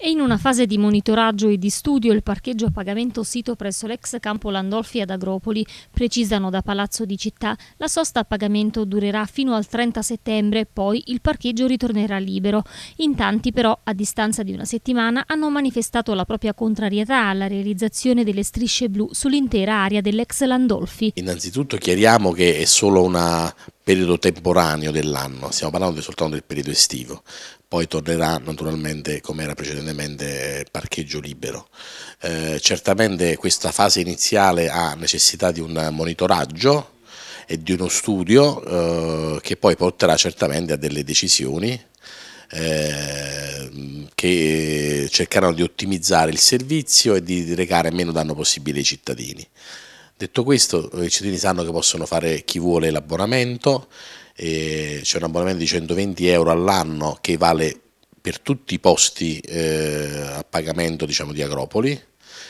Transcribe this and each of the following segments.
È in una fase di monitoraggio e di studio il parcheggio a pagamento sito presso l'ex campo Landolfi ad Agropoli. Precisano da Palazzo di Città, la sosta a pagamento durerà fino al 30 settembre, poi il parcheggio ritornerà libero. In tanti però, a distanza di una settimana, hanno manifestato la propria contrarietà alla realizzazione delle strisce blu sull'intera area dell'ex Landolfi. Innanzitutto chiariamo che è solo una periodo temporaneo dell'anno, stiamo parlando soltanto del periodo estivo, poi tornerà naturalmente come era precedentemente parcheggio libero. Eh, certamente questa fase iniziale ha necessità di un monitoraggio e di uno studio eh, che poi porterà certamente a delle decisioni eh, che cercheranno di ottimizzare il servizio e di recare meno danno possibile ai cittadini. Detto questo, i cittadini sanno che possono fare chi vuole l'abbonamento, eh, c'è un abbonamento di 120 euro all'anno che vale per tutti i posti eh, a pagamento diciamo, di Agropoli,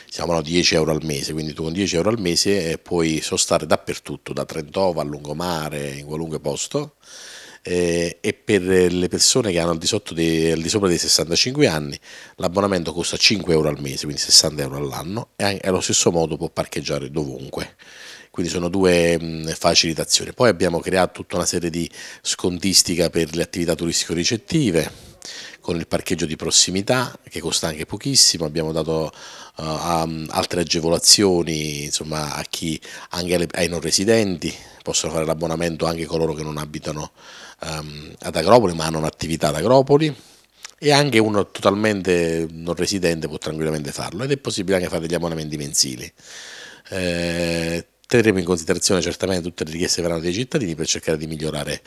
siamo a 10 euro al mese, quindi tu con 10 euro al mese eh, puoi sostare dappertutto, da Trentova a Lungomare, in qualunque posto eh, e per le persone che hanno al di, dei, al di, sopra dei 65 anni l'abbonamento costa 5 euro al mese, quindi 60 euro all'anno e anche, allo stesso modo può parcheggiare dovunque. Quindi sono due mh, facilitazioni. Poi abbiamo creato tutta una serie di scontistica per le attività turistico-ricettive con il parcheggio di prossimità che costa anche pochissimo, abbiamo dato uh, altre agevolazioni insomma, a chi, anche ai non residenti possono fare l'abbonamento anche coloro che non abitano um, ad Agropoli ma hanno un'attività ad Agropoli e anche uno totalmente non residente può tranquillamente farlo ed è possibile anche fare degli abbonamenti mensili. Eh, terremo in considerazione certamente tutte le richieste che verranno dei cittadini per cercare di migliorare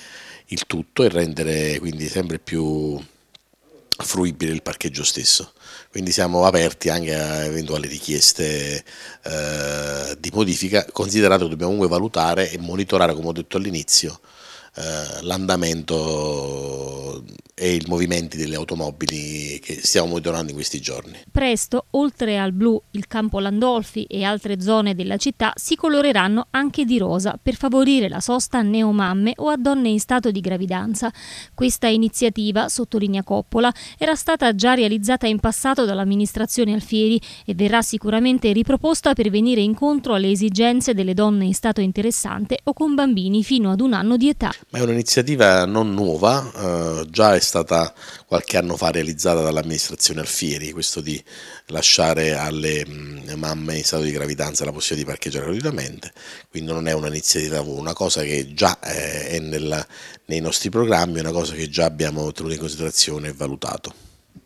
il tutto e rendere quindi sempre più fruibile il parcheggio stesso. Quindi siamo aperti anche a eventuali richieste eh, di modifica, considerato che dobbiamo comunque valutare e monitorare, come ho detto all'inizio, eh, l'andamento e i movimenti delle automobili che stiamo monitorando in questi giorni. Presto, oltre al blu, il campo Landolfi e altre zone della città si coloreranno anche di rosa per favorire la sosta a neomamme o a donne in stato di gravidanza. Questa iniziativa, sottolinea Coppola, era stata già realizzata in passato dall'amministrazione Alfieri e verrà sicuramente riproposta per venire incontro alle esigenze delle donne in stato interessante o con bambini fino ad un anno di età ma è un'iniziativa non nuova, eh, già è stata qualche anno fa realizzata dall'amministrazione Alfieri, questo di lasciare alle mm, mamme in stato di gravidanza la possibilità di parcheggiare gratuitamente, quindi non è un'iniziativa nuova, una cosa che già eh, è nel, nei nostri programmi, una cosa che già abbiamo tenuto in considerazione e valutato.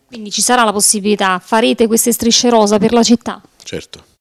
Quindi ci sarà la possibilità, farete queste strisce rosa per la città? Certo.